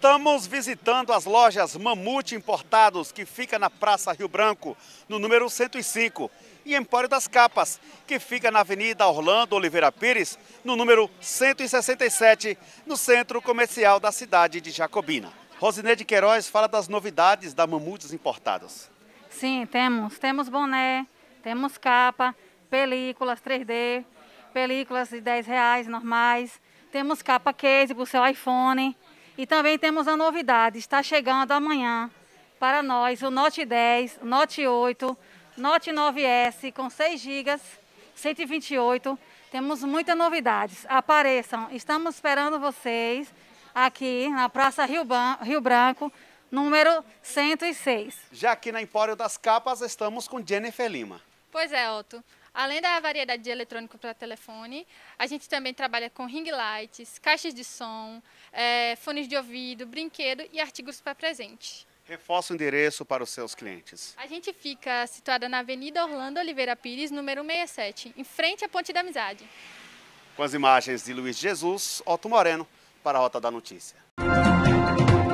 Estamos visitando as lojas Mamute Importados, que fica na Praça Rio Branco, no número 105, e Empório das Capas, que fica na Avenida Orlando Oliveira Pires, no número 167, no centro comercial da cidade de Jacobina. Rosineide Queiroz fala das novidades da Mamutes Importados. Sim, temos. Temos boné, temos capa, películas 3D, películas de 10 reais normais, temos capa case para o seu iPhone, e também temos a novidade, está chegando amanhã para nós o Note 10, Note 8, Note 9S com 6 GB, 128. Temos muitas novidades. Apareçam, estamos esperando vocês aqui na Praça Rio, Ban Rio Branco, número 106. Já aqui na Empório das Capas estamos com Jennifer Lima. Pois é, Otto. Além da variedade de eletrônico para telefone, a gente também trabalha com ring lights, caixas de som, é, fones de ouvido, brinquedo e artigos para presente. Reforça o endereço para os seus clientes. A gente fica situada na Avenida Orlando Oliveira Pires, número 67, em frente à Ponte da Amizade. Com as imagens de Luiz Jesus, Otto Moreno, para a Rota da Notícia.